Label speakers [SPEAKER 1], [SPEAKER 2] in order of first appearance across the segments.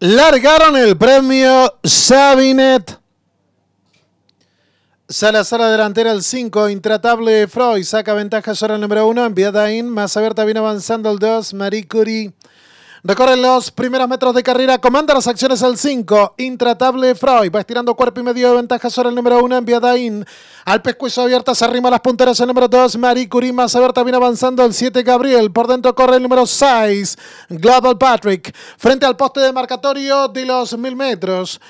[SPEAKER 1] largaron el premio Sabinet. Salazar delantera el 5, intratable Freud, saca ventaja ahora el número 1, enviada in, más abierta viene avanzando el 2, Marie Curie. Recorren los primeros metros de carrera, comanda las acciones al 5, intratable Freud, va estirando cuerpo y medio de ventaja sobre el número 1, in. al pescuezo abierta se arrima las punteras el número 2, Marie Curie, más abierta viene avanzando el 7, Gabriel, por dentro corre el número 6, Global Patrick, frente al poste de marcatorio de los 1000 metros.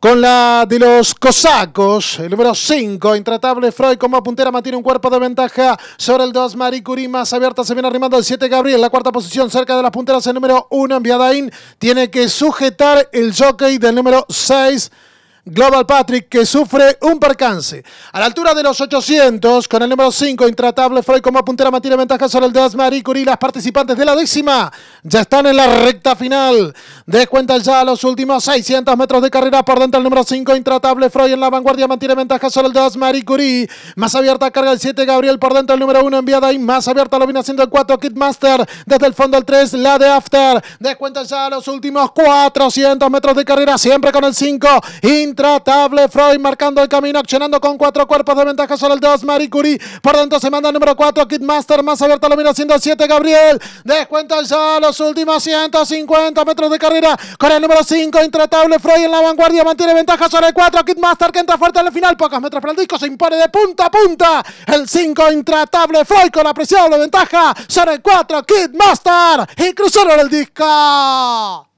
[SPEAKER 1] Con la de los cosacos, el número 5, intratable Freud como puntera mantiene un cuerpo de ventaja sobre el 2, Marie Curie más abierta, se viene arrimando el 7, Gabriel, la cuarta posición cerca de las punteras, el número 1, enviada tiene que sujetar el jockey del número 6, Global Patrick, que sufre un percance. A la altura de los 800, con el número 5, Intratable Freud como puntera mantiene ventaja sobre el 2, Marie Curie. Las participantes de la décima ya están en la recta final. descuenta ya los últimos 600 metros de carrera por dentro el número 5, Intratable Freud en la vanguardia. Mantiene ventaja sobre el 2, Marie Curie. Más abierta carga el 7, Gabriel por dentro el número 1, enviada y más abierta lo viene haciendo el 4, Kidmaster. Desde el fondo el 3, la de After. descuenta ya los últimos 400 metros de carrera, siempre con el 5, Intratable Freud marcando el camino, accionando con cuatro cuerpos de ventaja sobre el 2, Marie Curie. Por dentro se manda el número 4, Kidmaster. Más abierta lo viene haciendo el 7, Gabriel. descuenta ya los últimos 150 metros de carrera con el número 5, intratable Freud en la vanguardia, mantiene ventaja sobre el 4, Master que entra fuerte en la final, Pocas metros para el disco, se impone de punta a punta, el 5, intratable Freud con la ventaja sobre el 4, Kidmaster y cruzaron el disco.